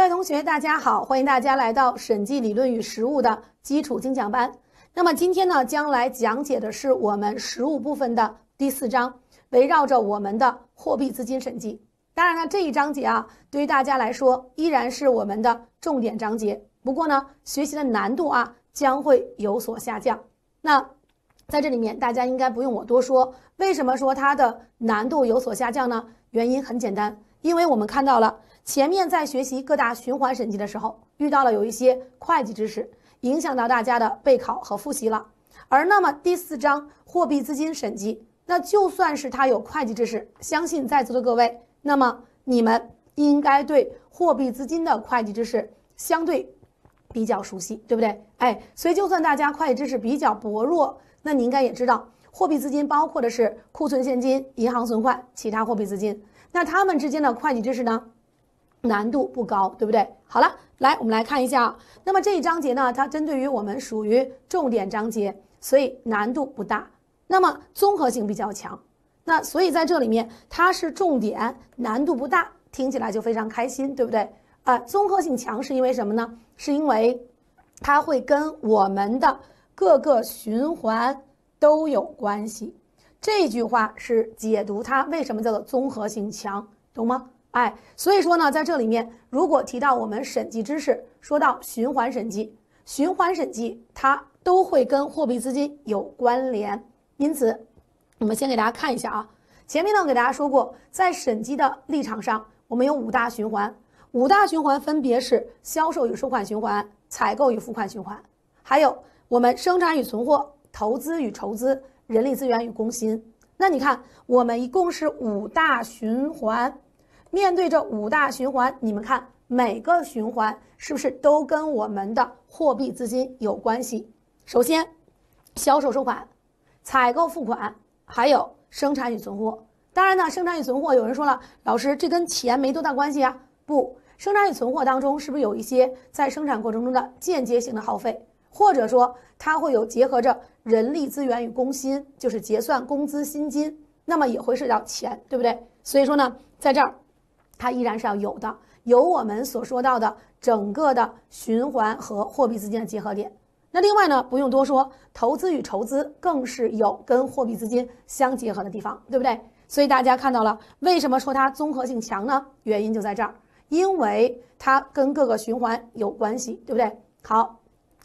各位同学，大家好，欢迎大家来到审计理论与实务的基础精讲班。那么今天呢，将来讲解的是我们实务部分的第四章，围绕着我们的货币资金审计。当然了，这一章节啊，对于大家来说依然是我们的重点章节。不过呢，学习的难度啊将会有所下降。那在这里面，大家应该不用我多说，为什么说它的难度有所下降呢？原因很简单，因为我们看到了。前面在学习各大循环审计的时候，遇到了有一些会计知识影响到大家的备考和复习了。而那么第四章货币资金审计，那就算是他有会计知识，相信在座的各位，那么你们应该对货币资金的会计知识相对比较熟悉，对不对？哎，所以就算大家会计知识比较薄弱，那你应该也知道货币资金包括的是库存现金、银行存款、其他货币资金，那他们之间的会计知识呢？难度不高，对不对？好了，来，我们来看一下那么这一章节呢，它针对于我们属于重点章节，所以难度不大。那么综合性比较强，那所以在这里面它是重点，难度不大，听起来就非常开心，对不对？啊，综合性强是因为什么呢？是因为它会跟我们的各个循环都有关系。这句话是解读它为什么叫做综合性强，懂吗？哎，所以说呢，在这里面，如果提到我们审计知识，说到循环审计，循环审计它都会跟货币资金有关联。因此，我们先给大家看一下啊。前面呢，给大家说过，在审计的立场上，我们有五大循环，五大循环分别是销售与收款循环、采购与付款循环，还有我们生产与存货、投资与筹资、人力资源与工薪。那你看，我们一共是五大循环。面对这五大循环，你们看每个循环是不是都跟我们的货币资金有关系？首先，销售收款、采购付款，还有生产与存货。当然呢，生产与存货，有人说了，老师这跟钱没多大关系啊？不，生产与存货当中是不是有一些在生产过程中的间接性的耗费，或者说它会有结合着人力资源与工薪，就是结算工资薪金，那么也会涉及到钱，对不对？所以说呢，在这儿。它依然是要有的，有我们所说到的整个的循环和货币资金的结合点。那另外呢，不用多说，投资与筹资更是有跟货币资金相结合的地方，对不对？所以大家看到了，为什么说它综合性强呢？原因就在这儿，因为它跟各个循环有关系，对不对？好，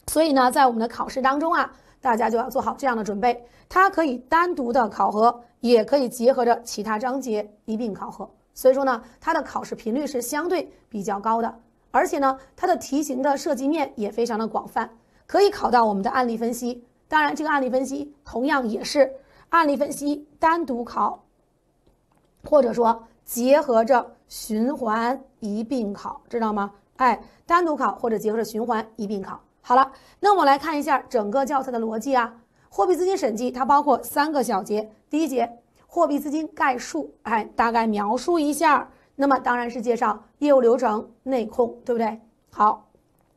所以呢，在我们的考试当中啊，大家就要做好这样的准备，它可以单独的考核，也可以结合着其他章节一并考核。所以说呢，它的考试频率是相对比较高的，而且呢，它的题型的设计面也非常的广泛，可以考到我们的案例分析。当然，这个案例分析同样也是案例分析单独考，或者说结合着循环一并考，知道吗？哎，单独考或者结合着循环一并考。好了，那我们来看一下整个教材的逻辑啊，货币资金审计它包括三个小节，第一节。货币资金概述，哎，大概描述一下。那么当然是介绍业务流程、内控，对不对？好，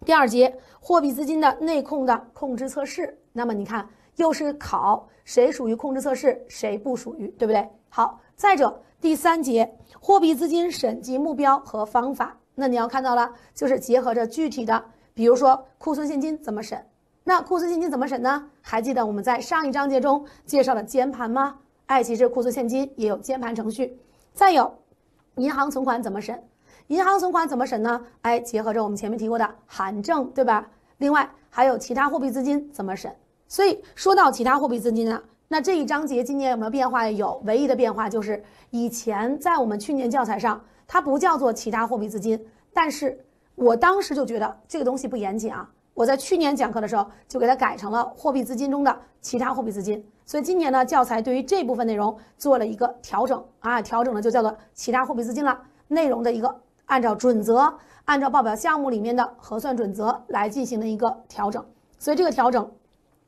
第二节，货币资金的内控的控制测试。那么你看，又是考谁属于控制测试，谁不属于，对不对？好，再者，第三节，货币资金审计目标和方法。那你要看到了，就是结合着具体的，比如说库存现金怎么审？那库存现金怎么审呢？还记得我们在上一章节中介绍的监盘吗？爱奇士库存现金也有监盘程序，再有银行存款怎么审？银行存款怎么审呢？哎，结合着我们前面提过的函证，对吧？另外还有其他货币资金怎么审？所以说到其他货币资金呢，那这一章节今年有没有变化有，唯一的变化就是以前在我们去年教材上它不叫做其他货币资金，但是我当时就觉得这个东西不严谨啊。我在去年讲课的时候就给它改成了货币资金中的其他货币资金，所以今年呢教材对于这部分内容做了一个调整啊，调整呢就叫做其他货币资金了。内容的一个按照准则，按照报表项目里面的核算准则来进行的一个调整，所以这个调整，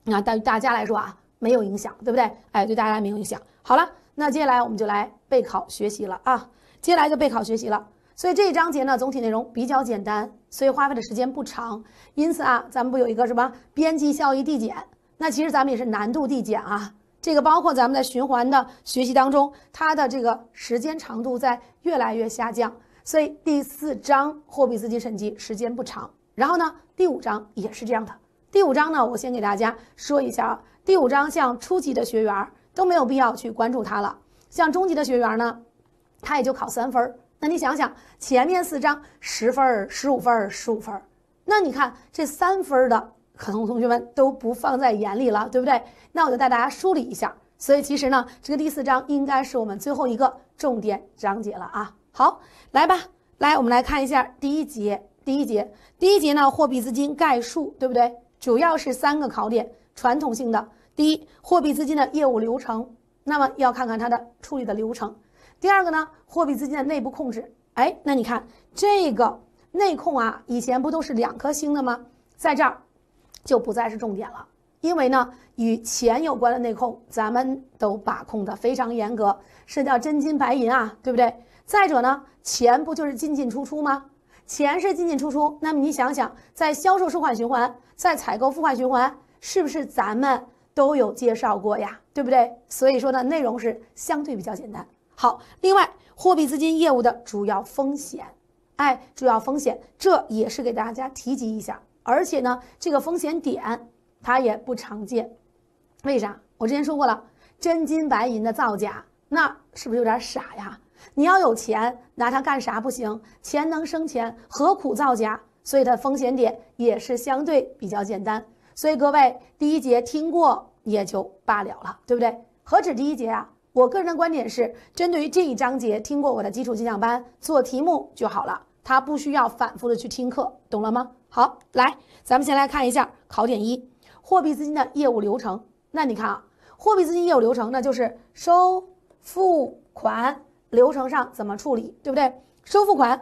那对于大家来说啊没有影响，对不对？哎，对大家没有影响。好了，那接下来我们就来备考学习了啊，接下来就备考学习了。所以这一章节呢总体内容比较简单。所以花费的时间不长，因此啊，咱们不有一个什么边际效益递减？那其实咱们也是难度递减啊。这个包括咱们在循环的学习当中，它的这个时间长度在越来越下降。所以第四章货币资金审计时间不长，然后呢，第五章也是这样的。第五章呢，我先给大家说一下啊，第五章像初级的学员都没有必要去关注它了，像中级的学员呢，他也就考三分儿。那你想想前面四章，十分儿、十五分儿、十五分儿，那你看这三分儿的，可能同学们都不放在眼里了，对不对？那我就带大家梳理一下。所以其实呢，这个第四章应该是我们最后一个重点章节了啊。好，来吧，来我们来看一下第一节，第一节，第一节呢，货币资金概述，对不对？主要是三个考点，传统性的。第一，货币资金的业务流程，那么要看看它的处理的流程。第二个呢，货币资金的内部控制。哎，那你看这个内控啊，以前不都是两颗星的吗？在这儿就不再是重点了，因为呢，与钱有关的内控，咱们都把控的非常严格，是叫真金白银啊，对不对？再者呢，钱不就是进进出出吗？钱是进进出出，那么你想想，在销售收款循环，在采购付款循环，是不是咱们都有介绍过呀？对不对？所以说呢，内容是相对比较简单。好，另外货币资金业务的主要风险，哎，主要风险，这也是给大家提及一下。而且呢，这个风险点它也不常见，为啥？我之前说过了，真金白银的造假，那是不是有点傻呀？你要有钱，拿它干啥不行？钱能生钱，何苦造假？所以它风险点也是相对比较简单。所以各位，第一节听过也就罢了了，对不对？何止第一节啊？我个人的观点是，针对于这一章节，听过我的基础精讲班做题目就好了，他不需要反复的去听课，懂了吗？好，来，咱们先来看一下考点一：货币资金的业务流程。那你看啊，货币资金业务流程，那就是收付款流程上怎么处理，对不对？收付款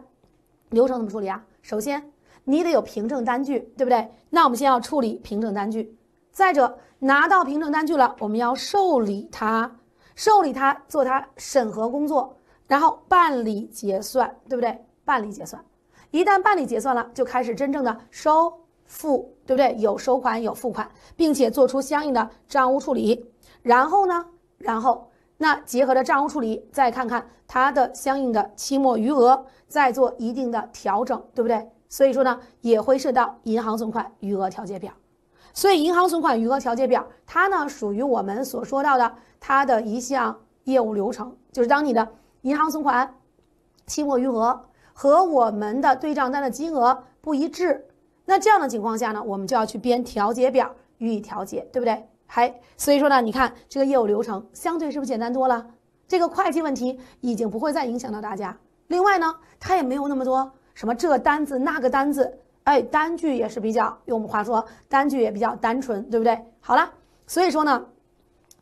流程怎么处理啊？首先，你得有凭证单据，对不对？那我们先要处理凭证单据，再者，拿到凭证单据了，我们要受理它。受理他做他审核工作，然后办理结算，对不对？办理结算，一旦办理结算了，就开始真正的收付，对不对？有收款有付款，并且做出相应的账务处理。然后呢，然后那结合着账务处理，再看看它的相应的期末余额，再做一定的调整，对不对？所以说呢，也会涉及到银行存款余额调节表。所以银行存款余额调节表，它呢属于我们所说到的。它的一项业务流程就是当你的银行存款期末余额和我们的对账单的金额不一致，那这样的情况下呢，我们就要去编调节表予以调节，对不对？还所以说呢，你看这个业务流程相对是不是简单多了？这个会计问题已经不会再影响到大家。另外呢，它也没有那么多什么这单子那个单子，哎，单据也是比较用我们话说，单据也比较单纯，对不对？好了，所以说呢。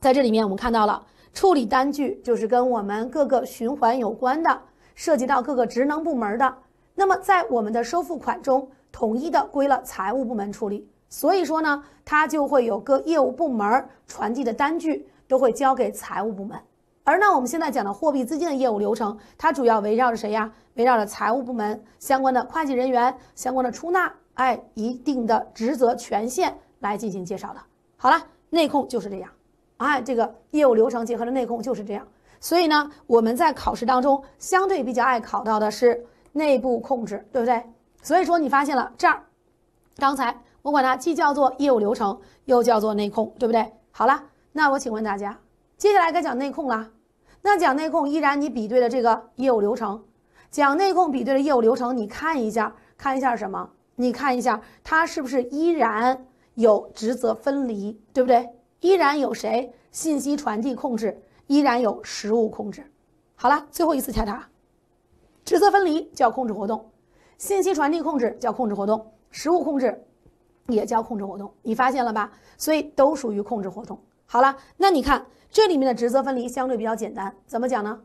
在这里面，我们看到了处理单据就是跟我们各个循环有关的，涉及到各个职能部门的。那么，在我们的收付款中，统一的归了财务部门处理。所以说呢，它就会有各业务部门传递的单据都会交给财务部门。而呢，我们现在讲的货币资金的业务流程，它主要围绕着谁呀？围绕着财务部门相关的会计人员、相关的出纳，哎，一定的职责权限来进行介绍的。好了，内控就是这样。哎，这个业务流程结合的内控就是这样，所以呢，我们在考试当中相对比较爱考到的是内部控制，对不对？所以说你发现了这儿，刚才我管它既叫做业务流程，又叫做内控，对不对？好了，那我请问大家，接下来该讲内控了。那讲内控，依然你比对的这个业务流程，讲内控比对的业务流程，你看一下，看一下什么？你看一下它是不是依然有职责分离，对不对？依然有谁信息传递控制，依然有实物控制。好了，最后一次检查，职责分离叫控制活动，信息传递控制叫控制活动，实物控制也叫控制活动。你发现了吧？所以都属于控制活动。好了，那你看这里面的职责分离相对比较简单，怎么讲呢？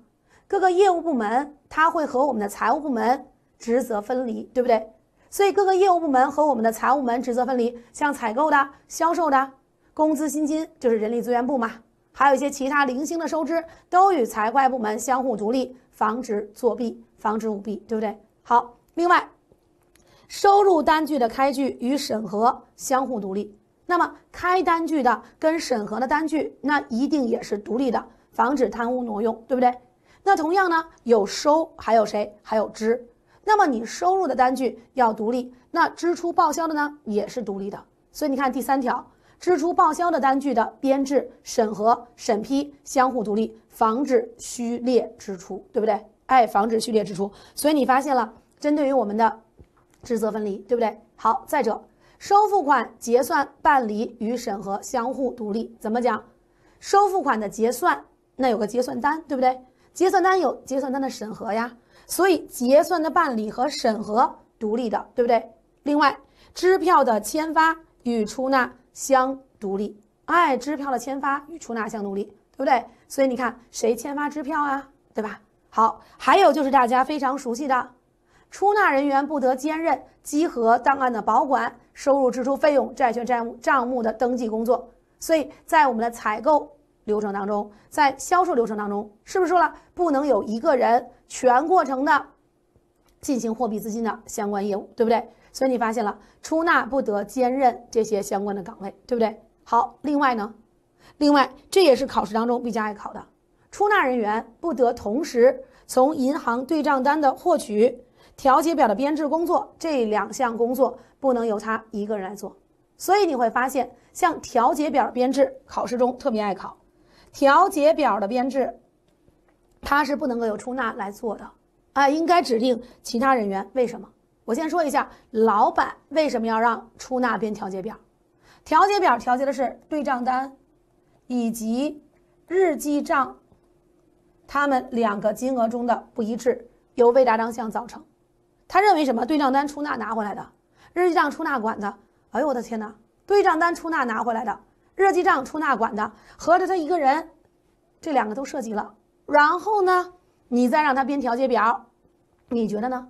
各个业务部门它会和我们的财务部门职责分离，对不对？所以各个业务部门和我们的财务部门职责分离，像采购的、销售的。工资薪金就是人力资源部嘛，还有一些其他零星的收支都与财会部门相互独立，防止作弊，防止舞弊，对不对？好，另外，收入单据的开具与审核相互独立，那么开单据的跟审核的单据那一定也是独立的，防止贪污挪用，对不对？那同样呢，有收还有谁？还有支，那么你收入的单据要独立，那支出报销的呢也是独立的。所以你看第三条。支出报销的单据的编制、审核、审批相互独立，防止虚列支出，对不对？哎，防止虚列支出。所以你发现了，针对于我们的职责分离，对不对？好，再者，收付款结算办理与审核相互独立，怎么讲？收付款的结算，那有个结算单，对不对？结算单有结算单的审核呀，所以结算的办理和审核独立的，对不对？另外，支票的签发与出纳。相独立，哎，支票的签发与出纳相独立，对不对？所以你看谁签发支票啊？对吧？好，还有就是大家非常熟悉的，出纳人员不得兼任稽核、档案的保管、收入、支出、费用、债权、债务账目的登记工作。所以在我们的采购流程当中，在销售流程当中，是不是说了不能有一个人全过程的进行货币资金的相关业务，对不对？所以你发现了，出纳不得兼任这些相关的岗位，对不对？好，另外呢，另外这也是考试当中比较爱考的，出纳人员不得同时从银行对账单的获取、调节表的编制工作这两项工作不能由他一个人来做。所以你会发现，像调节表编制考试中特别爱考，调节表的编制，它是不能够由出纳来做的啊，应该指定其他人员。为什么？我先说一下，老板为什么要让出纳编调节表？调节表调节的是对账单以及日记账，他们两个金额中的不一致由未达账项造成。他认为什么？对账单出纳拿回来的，日记账出纳管的。哎呦，我的天哪！对账单出纳拿回来的，日记账出纳管的，合着他一个人，这两个都涉及了。然后呢，你再让他编调节表，你觉得呢？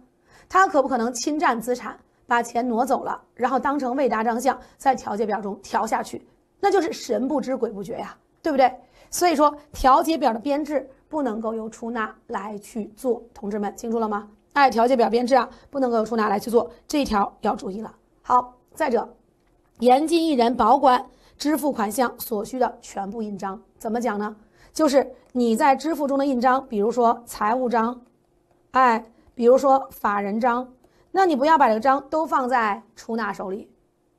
他可不可能侵占资产，把钱挪走了，然后当成未达账项在调节表中调下去，那就是神不知鬼不觉呀，对不对？所以说，调节表的编制不能够由出纳来去做，同志们清楚了吗？哎，调节表编制啊，不能够由出纳来去做，这一条要注意了。好，再者，严禁一人保管支付款项所需的全部印章，怎么讲呢？就是你在支付中的印章，比如说财务章，哎。比如说法人章，那你不要把这个章都放在出纳手里，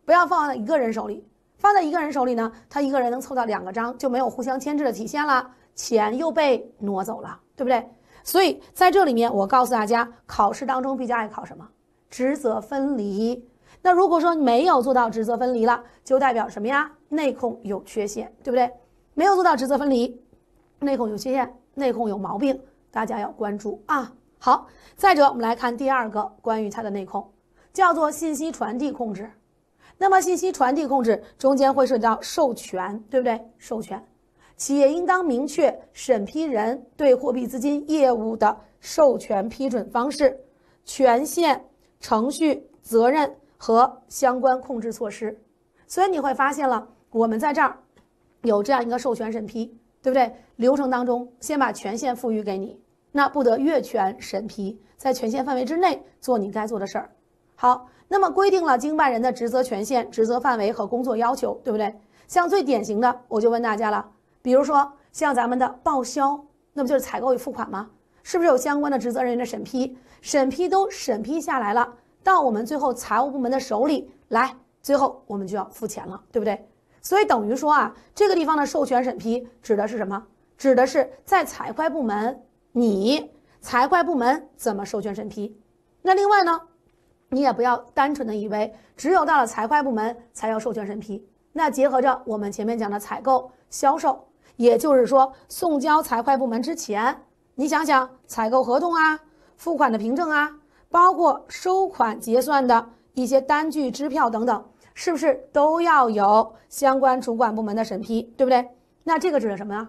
不要放在一个人手里。放在一个人手里呢，他一个人能凑到两个章，就没有互相牵制的体现了，钱又被挪走了，对不对？所以在这里面，我告诉大家，考试当中比较爱考什么？职责分离。那如果说没有做到职责分离了，就代表什么呀？内控有缺陷，对不对？没有做到职责分离，内控有缺陷，内控有毛病，大家要关注啊。好，再者，我们来看第二个关于它的内控，叫做信息传递控制。那么，信息传递控制中间会涉及到授权，对不对？授权企业应当明确审批人对货币资金业务的授权批准方式、权限、程序、责任和相关控制措施。所以，你会发现了，我们在这儿有这样一个授权审批，对不对？流程当中，先把权限赋予给你。那不得越权审批，在权限范围之内做你该做的事儿。好，那么规定了经办人的职责权限、职责范围和工作要求，对不对？像最典型的，我就问大家了，比如说像咱们的报销，那不就是采购与付款吗？是不是有相关的职责人员的审批？审批都审批下来了，到我们最后财务部门的手里来，最后我们就要付钱了，对不对？所以等于说啊，这个地方的授权审批指的是什么？指的是在财会部门。你财会部门怎么授权审批？那另外呢，你也不要单纯的以为只有到了财会部门才要授权审批。那结合着我们前面讲的采购、销售，也就是说，送交财会部门之前，你想想，采购合同啊、付款的凭证啊，包括收款结算的一些单据、支票等等，是不是都要有相关主管部门的审批？对不对？那这个指的什么呀？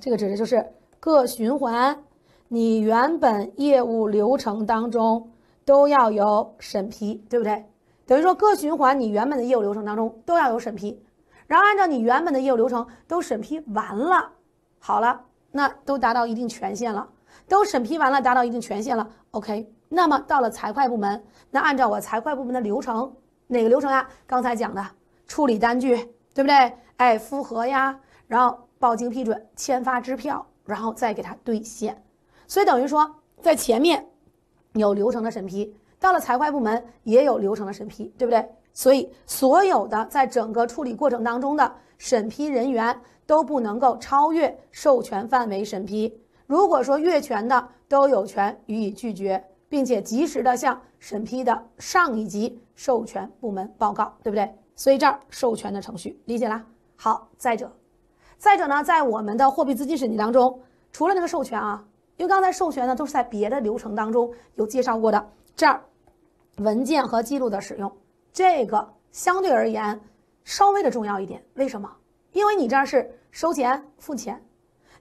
这个指的就是。各循环，你原本业务流程当中都要有审批，对不对？等于说各循环你原本的业务流程当中都要有审批，然后按照你原本的业务流程都审批完了，好了，那都达到一定权限了，都审批完了，达到一定权限了，OK。那么到了财会部门，那按照我财会部门的流程，哪个流程呀？刚才讲的处理单据，对不对？哎，复核呀，然后报经批准，签发支票。然后再给他兑现，所以等于说在前面有流程的审批，到了财会部门也有流程的审批，对不对？所以所有的在整个处理过程当中的审批人员都不能够超越授权范围审批，如果说越权的都有权予以拒绝，并且及时的向审批的上一级授权部门报告，对不对？所以这儿授权的程序理解啦。好，再者。再者呢，在我们的货币资金审计当中，除了那个授权啊，因为刚才授权呢都是在别的流程当中有介绍过的。这儿，文件和记录的使用，这个相对而言稍微的重要一点。为什么？因为你这儿是收钱付钱，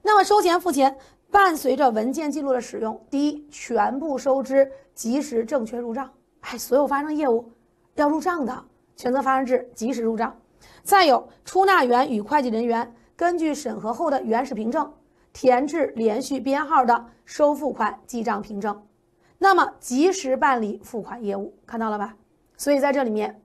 那么收钱付钱伴随着文件记录的使用。第一，全部收支及时正确入账。哎，所有发生业务要入账的，权责发生制，及时入账。再有，出纳员与会计人员。根据审核后的原始凭证，填制连续编号的收付款记账凭证。那么，及时办理付款业务，看到了吧？所以在这里面，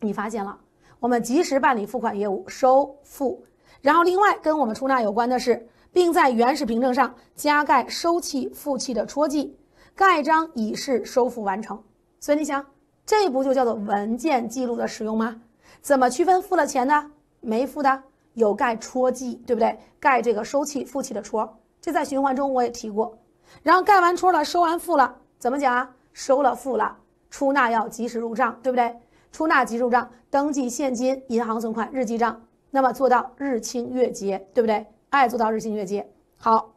你发现了，我们及时办理付款业务，收付。然后，另外跟我们出纳有关的是，并在原始凭证上加盖收讫、付讫的戳记、盖章，以示收付完成。所以，你想，这不就叫做文件记录的使用吗？怎么区分付了钱的、没付的？有盖戳记，对不对？盖这个收气付气的戳，这在循环中我也提过。然后盖完戳了，收完付了，怎么讲收了付了，出纳要及时入账，对不对？出纳及时入账，登记现金、银行存款日记账，那么做到日清月结，对不对？哎，做到日清月结。好，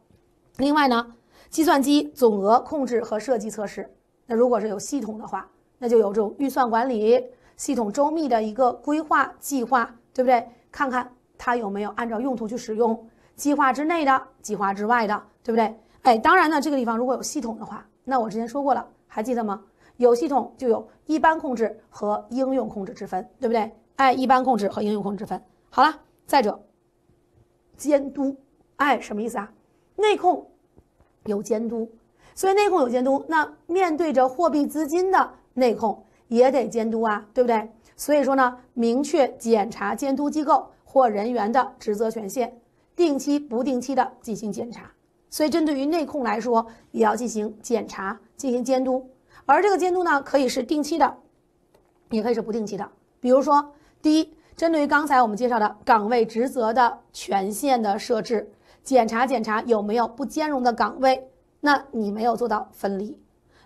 另外呢，计算机总额控制和设计测试。那如果是有系统的话，那就有这种预算管理系统，周密的一个规划计划，对不对？看看。它有没有按照用途去使用？计划之内的，计划之外的，对不对？哎，当然呢，这个地方如果有系统的话，那我之前说过了，还记得吗？有系统就有一般控制和应用控制之分，对不对？哎，一般控制和应用控制之分。好了，再者，监督，哎，什么意思啊？内控有监督，所以内控有监督，那面对着货币资金的内控也得监督啊，对不对？所以说呢，明确检查监督机构。或人员的职责权限，定期、不定期的进行检查。所以，针对于内控来说，也要进行检查、进行监督。而这个监督呢，可以是定期的，也可以是不定期的。比如说，第一，针对于刚才我们介绍的岗位职责的权限的设置，检查检查有没有不兼容的岗位，那你没有做到分离。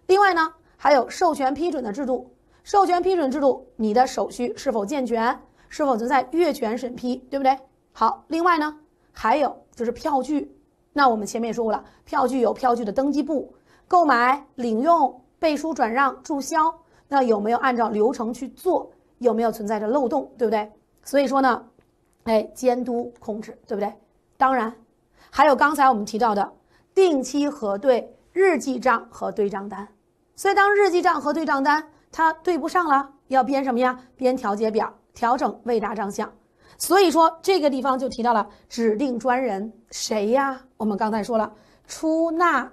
另外呢，还有授权批准的制度，授权批准制度，你的手续是否健全？是否存在越权审批，对不对？好，另外呢，还有就是票据。那我们前面说过了，票据有票据的登记簿、购买、领用、背书、转让、注销，那有没有按照流程去做？有没有存在着漏洞，对不对？所以说呢，哎，监督控制，对不对？当然，还有刚才我们提到的定期核对日记账和对账单。所以当日记账和对账单它对不上了，要编什么呀？编调节表。调整未达账项，所以说这个地方就提到了指定专人，谁呀？我们刚才说了，出纳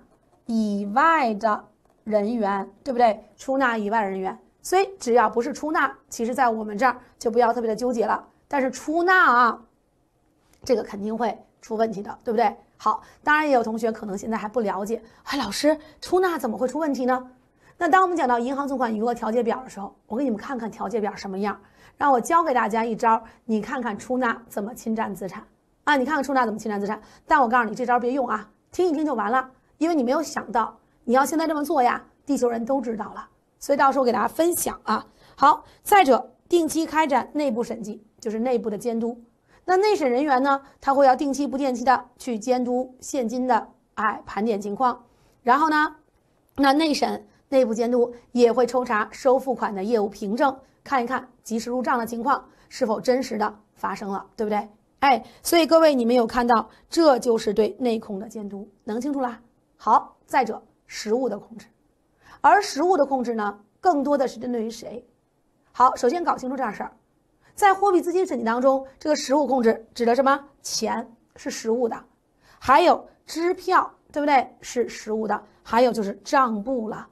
以外的人员，对不对？出纳以外人员，所以只要不是出纳，其实在我们这儿就不要特别的纠结了。但是出纳啊，这个肯定会出问题的，对不对？好，当然也有同学可能现在还不了解，哎，老师，出纳怎么会出问题呢？那当我们讲到银行存款余额调节表的时候，我给你们看看调节表什么样。让我教给大家一招，你看看出纳怎么侵占资产啊？你看看出纳怎么侵占资产？但我告诉你这招别用啊，听一听就完了，因为你没有想到你要现在这么做呀，地球人都知道了，所以到时候给大家分享啊。好，再者定期开展内部审计，就是内部的监督。那内审人员呢，他会要定期不定期的去监督现金的哎盘点情况，然后呢，那内审内部监督也会抽查收付款的业务凭证。看一看及时入账的情况是否真实的发生了，对不对？哎，所以各位你们有看到，这就是对内控的监督，能清楚了。好，再者实物的控制，而实物的控制呢，更多的是针对于谁？好，首先搞清楚这样事儿，在货币资金审计当中，这个实物控制指的什么？钱是实物的，还有支票，对不对？是实物的，还有就是账簿了，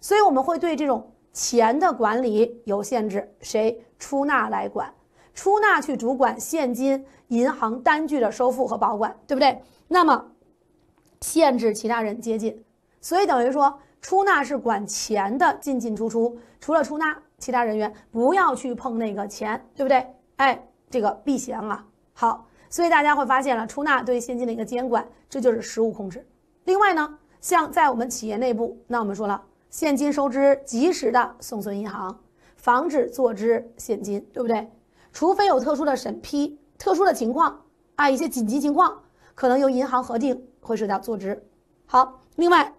所以我们会对这种。钱的管理有限制，谁出纳来管？出纳去主管现金、银行单据的收付和保管，对不对？那么限制其他人接近，所以等于说，出纳是管钱的进进出出，除了出纳，其他人员不要去碰那个钱，对不对？哎，这个避嫌啊。好，所以大家会发现了，出纳对现金的一个监管，这就是实物控制。另外呢，像在我们企业内部，那我们说了。现金收支及时的送存银行，防止坐支现金，对不对？除非有特殊的审批、特殊的情况啊，一些紧急情况，可能由银行核定会涉及到坐支。好，另外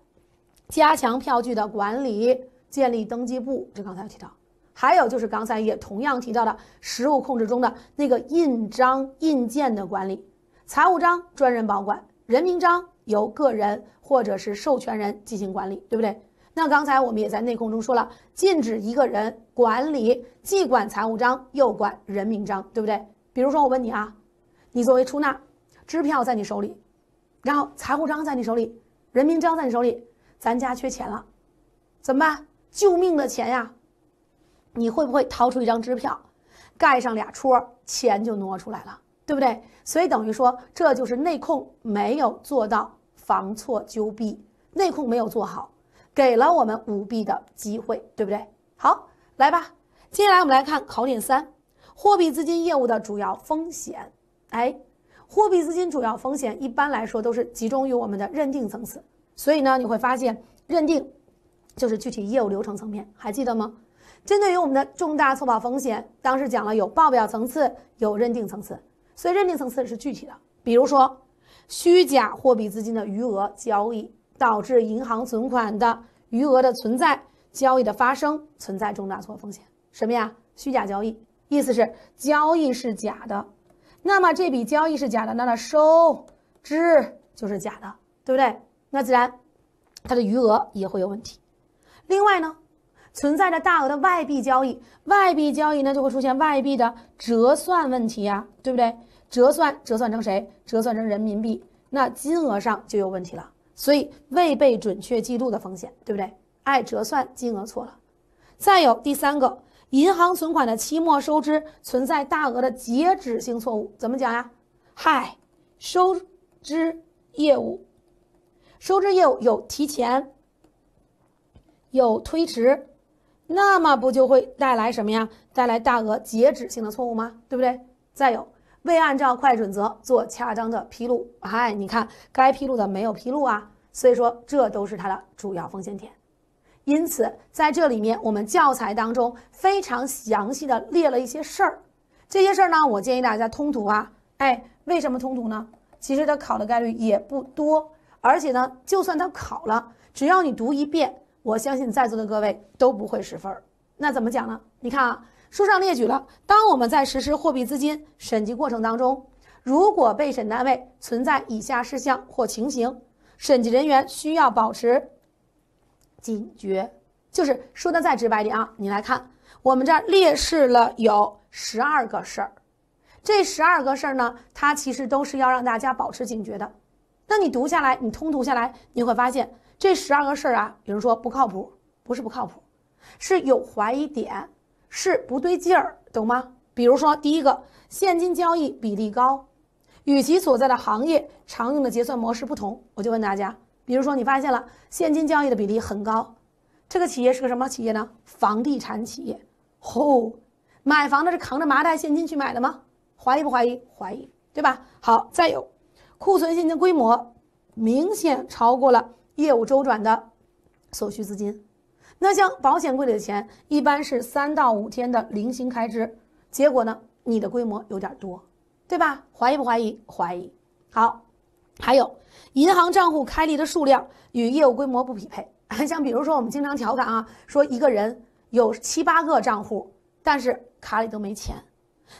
加强票据的管理，建立登记簿，这刚才提到。还有就是刚才也同样提到的，实物控制中的那个印章、印鉴的管理，财务章专人保管，人名章由个人或者是授权人进行管理，对不对？那刚才我们也在内控中说了，禁止一个人管理既管财务章又管人名章，对不对？比如说，我问你啊，你作为出纳，支票在你手里，然后财务章在你手里，人名章在你手里，咱家缺钱了，怎么办？救命的钱呀！你会不会掏出一张支票，盖上俩戳，钱就挪出来了，对不对？所以等于说，这就是内控没有做到防错纠弊，内控没有做好。给了我们舞弊的机会，对不对？好，来吧，接下来我们来看考点三：货币资金业务的主要风险。哎，货币资金主要风险一般来说都是集中于我们的认定层次，所以呢，你会发现认定就是具体业务流程层面，还记得吗？针对于我们的重大错报风险，当时讲了有报表层次，有认定层次，所以认定层次是具体的，比如说虚假货币资金的余额交易。导致银行存款的余额的存在，交易的发生存在重大错风险，什么呀？虚假交易，意思是交易是假的，那么这笔交易是假的，那它收支就是假的，对不对？那自然它的余额也会有问题。另外呢，存在着大额的外币交易，外币交易呢就会出现外币的折算问题啊，对不对？折算折算成谁？折算成人民币，那金额上就有问题了。所以未被准确记录的风险，对不对？哎，折算金额错了。再有第三个，银行存款的期末收支存在大额的截止性错误，怎么讲呀？嗨，收支业务，收支业务有提前，有推迟，那么不就会带来什么呀？带来大额截止性的错误吗？对不对？再有。未按照快准则做恰当的披露，哎，你看该披露的没有披露啊，所以说这都是它的主要风险点。因此，在这里面我们教材当中非常详细的列了一些事儿，这些事儿呢，我建议大家通读啊，哎，为什么通读呢？其实它考的概率也不多，而且呢，就算它考了，只要你读一遍，我相信在座的各位都不会失分儿。那怎么讲呢？你看啊。书上列举了，当我们在实施货币资金审计过程当中，如果被审单位存在以下事项或情形，审计人员需要保持警觉。就是说的再直白点啊，你来看，我们这儿列示了有十二个事儿，这十二个事儿呢，它其实都是要让大家保持警觉的。那你读下来，你通读下来，你会发现这十二个事儿啊，有人说不靠谱，不是不靠谱，是有怀疑点。是不对劲儿，懂吗？比如说，第一个现金交易比例高，与其所在的行业常用的结算模式不同。我就问大家，比如说你发现了现金交易的比例很高，这个企业是个什么企业呢？房地产企业。吼，买房的是扛着麻袋现金去买的吗？怀疑不怀疑？怀疑，对吧？好，再有，库存现金规模明显超过了业务周转的所需资金。那像保险柜里的钱一般是三到五天的零星开支，结果呢，你的规模有点多，对吧？怀疑不怀疑？怀疑。好，还有银行账户开立的数量与业务规模不匹配，像比如说我们经常调侃啊，说一个人有七八个账户，但是卡里都没钱，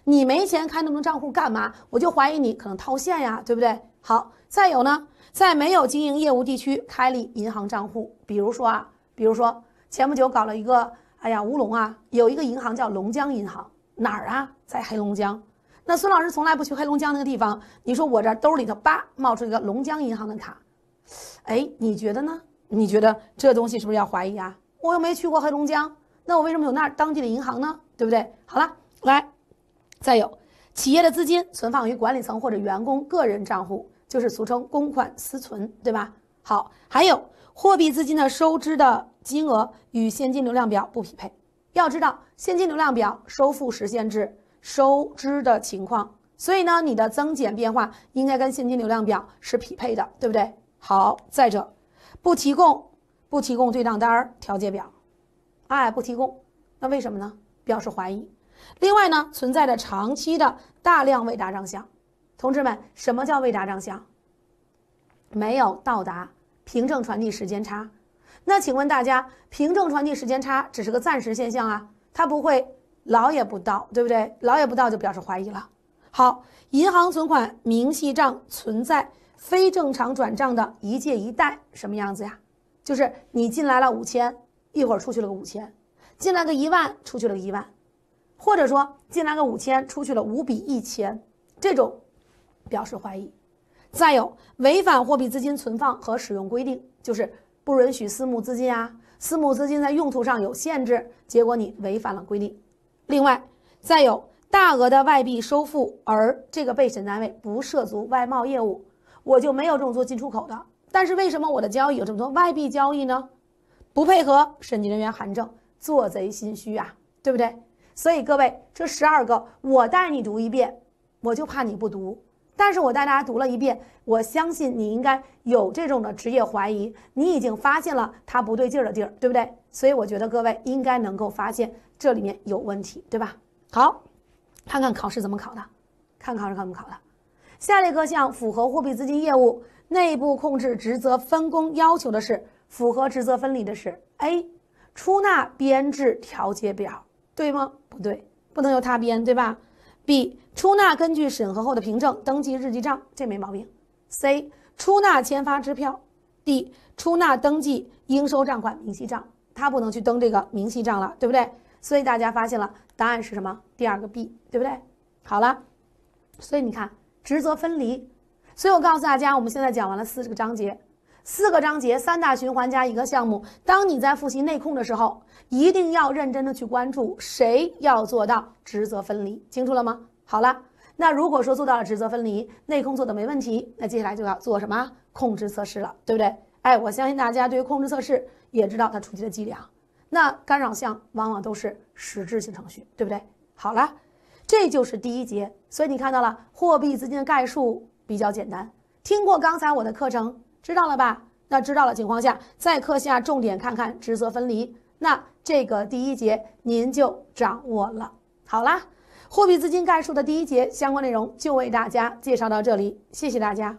你没钱开那么多账户干嘛？我就怀疑你可能套现呀，对不对？好，再有呢，在没有经营业务地区开立银行账户，比如说啊，比如说。前不久搞了一个，哎呀乌龙啊！有一个银行叫龙江银行，哪儿啊？在黑龙江。那孙老师从来不去黑龙江那个地方，你说我这兜里头叭冒出一个龙江银行的卡，哎，你觉得呢？你觉得这东西是不是要怀疑啊？我又没去过黑龙江，那我为什么有那儿当地的银行呢？对不对？好了，来，再有企业的资金存放于管理层或者员工个人账户，就是俗称公款私存，对吧？好，还有货币资金的收支的。金额与现金流量表不匹配，要知道现金流量表收付实现制收支的情况，所以呢，你的增减变化应该跟现金流量表是匹配的，对不对？好，再者，不提供不提供对账单调节表，哎，不提供，那为什么呢？表示怀疑。另外呢，存在着长期的大量未达账项，同志们，什么叫未达账项？没有到达凭证传递时间差。那请问大家，凭证传递时间差只是个暂时现象啊，它不会老也不到，对不对？老也不到就表示怀疑了。好，银行存款明细账存在非正常转账的，一借一贷什么样子呀？就是你进来了五千，一会儿出去了个五千，进来个一万，出去了个一万，或者说进来个五千，出去了五比一千，这种表示怀疑。再有违反货币资金存放和使用规定，就是。不允许私募资金啊，私募资金在用途上有限制，结果你违反了规定。另外，再有大额的外币收付，而这个被审单位不涉足外贸业务，我就没有这种做进出口的。但是为什么我的交易有这么多外币交易呢？不配合审计人员函证，做贼心虚啊，对不对？所以各位，这十二个我带你读一遍，我就怕你不读。但是我带大家读了一遍，我相信你应该有这种的职业怀疑，你已经发现了它不对劲的地儿，对不对？所以我觉得各位应该能够发现这里面有问题，对吧？好，看看考试怎么考的，看考试怎么考的。下列各项符合货币资金业务内部控制职责分工要求的是，符合职责分离的是：A. 出纳编制调节表，对吗？不对，不能由他编，对吧？B 出纳根据审核后的凭证登记日记账，这没毛病。C 出纳签发支票。D 出纳登记应收账款明细账，他不能去登这个明细账了，对不对？所以大家发现了，答案是什么？第二个 B，对不对？好了，所以你看职责分离。所以我告诉大家，我们现在讲完了四十个章节。四个章节，三大循环加一个项目。当你在复习内控的时候，一定要认真的去关注谁要做到职责分离，清楚了吗？好了，那如果说做到了职责分离，内控做的没问题，那接下来就要做什么控制测试了，对不对？哎，我相信大家对于控制测试也知道它出题的伎俩，那干扰项往往都是实质性程序，对不对？好了，这就是第一节。所以你看到了货币资金的概述比较简单，听过刚才我的课程。知道了吧？那知道了情况下，在课下重点看看职责分离。那这个第一节您就掌握了。好啦，货币资金概述的第一节相关内容就为大家介绍到这里，谢谢大家。